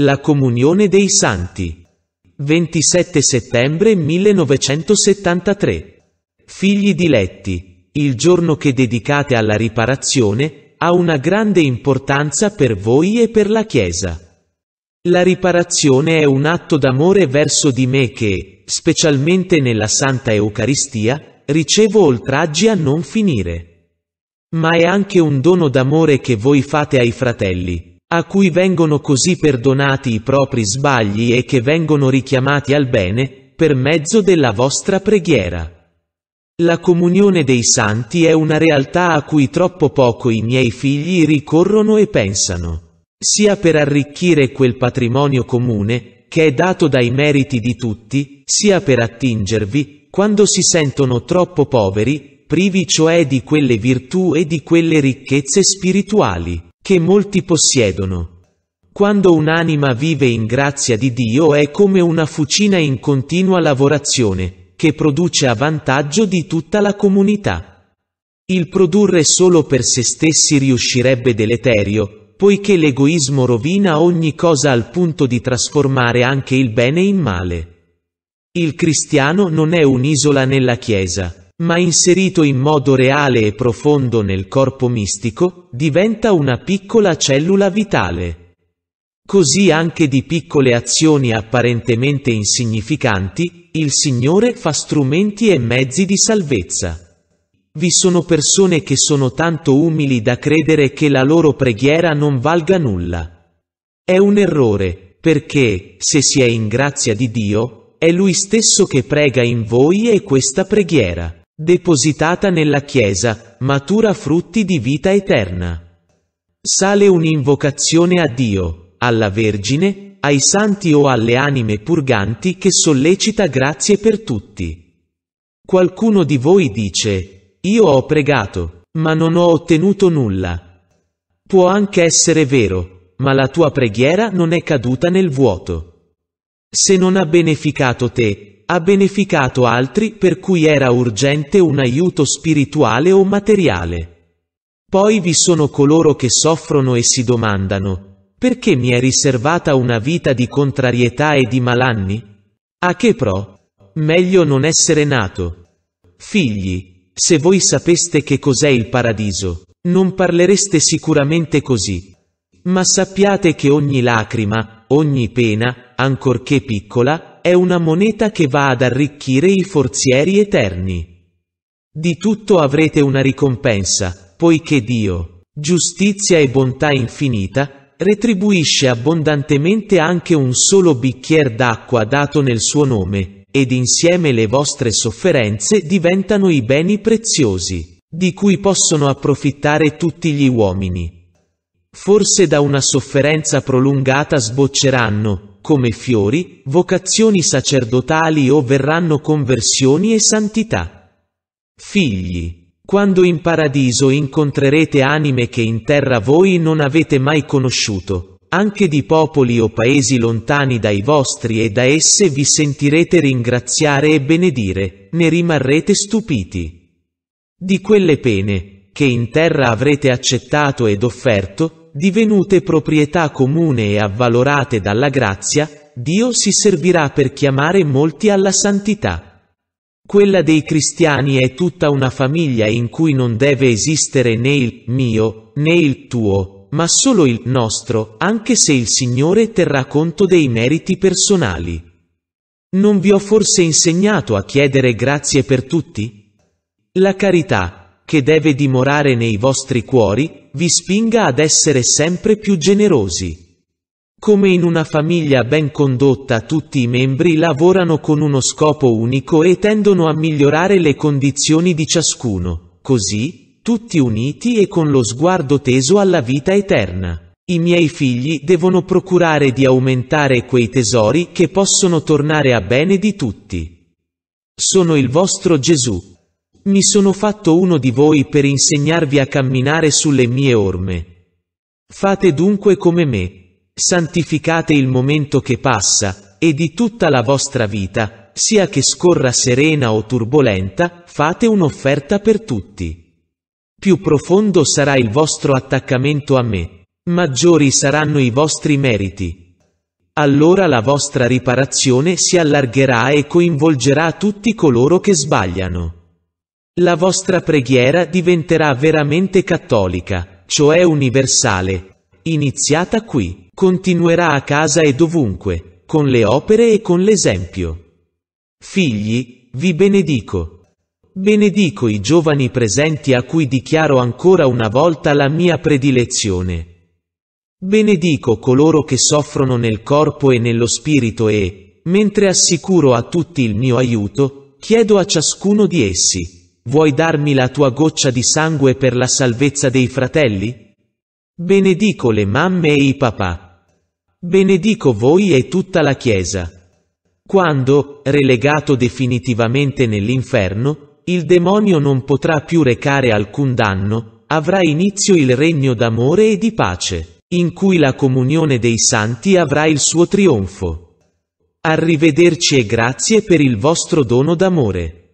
La comunione dei santi. 27 settembre 1973. Figli diletti, il giorno che dedicate alla riparazione ha una grande importanza per voi e per la Chiesa. La riparazione è un atto d'amore verso di me che, specialmente nella Santa Eucaristia, ricevo oltraggi a non finire. Ma è anche un dono d'amore che voi fate ai fratelli, a cui vengono così perdonati i propri sbagli e che vengono richiamati al bene, per mezzo della vostra preghiera. La comunione dei santi è una realtà a cui troppo poco i miei figli ricorrono e pensano, sia per arricchire quel patrimonio comune, che è dato dai meriti di tutti, sia per attingervi, quando si sentono troppo poveri, privi cioè di quelle virtù e di quelle ricchezze spirituali che molti possiedono. Quando un'anima vive in grazia di Dio è come una fucina in continua lavorazione, che produce a vantaggio di tutta la comunità. Il produrre solo per se stessi riuscirebbe deleterio, poiché l'egoismo rovina ogni cosa al punto di trasformare anche il bene in male. Il cristiano non è un'isola nella Chiesa, ma inserito in modo reale e profondo nel corpo mistico, diventa una piccola cellula vitale. Così anche di piccole azioni apparentemente insignificanti, il Signore fa strumenti e mezzi di salvezza. Vi sono persone che sono tanto umili da credere che la loro preghiera non valga nulla. È un errore, perché, se si è in grazia di Dio, è Lui stesso che prega in voi e questa preghiera depositata nella Chiesa, matura frutti di vita eterna. Sale un'invocazione a Dio, alla Vergine, ai santi o alle anime purganti che sollecita grazie per tutti. Qualcuno di voi dice, io ho pregato, ma non ho ottenuto nulla. Può anche essere vero, ma la tua preghiera non è caduta nel vuoto. Se non ha beneficato te, ha beneficato altri per cui era urgente un aiuto spirituale o materiale. Poi vi sono coloro che soffrono e si domandano, perché mi è riservata una vita di contrarietà e di malanni? A che pro? Meglio non essere nato. Figli, se voi sapeste che cos'è il paradiso, non parlereste sicuramente così. Ma sappiate che ogni lacrima, ogni pena, ancorché piccola, è una moneta che va ad arricchire i forzieri eterni. Di tutto avrete una ricompensa, poiché Dio, giustizia e bontà infinita, retribuisce abbondantemente anche un solo bicchier d'acqua dato nel suo nome, ed insieme le vostre sofferenze diventano i beni preziosi, di cui possono approfittare tutti gli uomini. Forse da una sofferenza prolungata sbocceranno, come fiori, vocazioni sacerdotali o verranno conversioni e santità. Figli. Quando in paradiso incontrerete anime che in terra voi non avete mai conosciuto, anche di popoli o paesi lontani dai vostri e da esse vi sentirete ringraziare e benedire, ne rimarrete stupiti. Di quelle pene, che in terra avrete accettato ed offerto, divenute proprietà comune e avvalorate dalla grazia, Dio si servirà per chiamare molti alla santità. Quella dei cristiani è tutta una famiglia in cui non deve esistere né il mio, né il tuo, ma solo il nostro, anche se il Signore terrà conto dei meriti personali. Non vi ho forse insegnato a chiedere grazie per tutti? La carità, che deve dimorare nei vostri cuori, vi spinga ad essere sempre più generosi. Come in una famiglia ben condotta tutti i membri lavorano con uno scopo unico e tendono a migliorare le condizioni di ciascuno, così, tutti uniti e con lo sguardo teso alla vita eterna. I miei figli devono procurare di aumentare quei tesori che possono tornare a bene di tutti. Sono il vostro Gesù. Mi sono fatto uno di voi per insegnarvi a camminare sulle mie orme. Fate dunque come me. Santificate il momento che passa, e di tutta la vostra vita, sia che scorra serena o turbolenta, fate un'offerta per tutti. Più profondo sarà il vostro attaccamento a me, maggiori saranno i vostri meriti. Allora la vostra riparazione si allargherà e coinvolgerà tutti coloro che sbagliano. La vostra preghiera diventerà veramente cattolica, cioè universale. Iniziata qui, continuerà a casa e dovunque, con le opere e con l'esempio. Figli, vi benedico. Benedico i giovani presenti a cui dichiaro ancora una volta la mia predilezione. Benedico coloro che soffrono nel corpo e nello spirito e, mentre assicuro a tutti il mio aiuto, chiedo a ciascuno di essi, Vuoi darmi la tua goccia di sangue per la salvezza dei fratelli? Benedico le mamme e i papà. Benedico voi e tutta la Chiesa. Quando, relegato definitivamente nell'inferno, il demonio non potrà più recare alcun danno, avrà inizio il regno d'amore e di pace, in cui la comunione dei santi avrà il suo trionfo. Arrivederci e grazie per il vostro dono d'amore.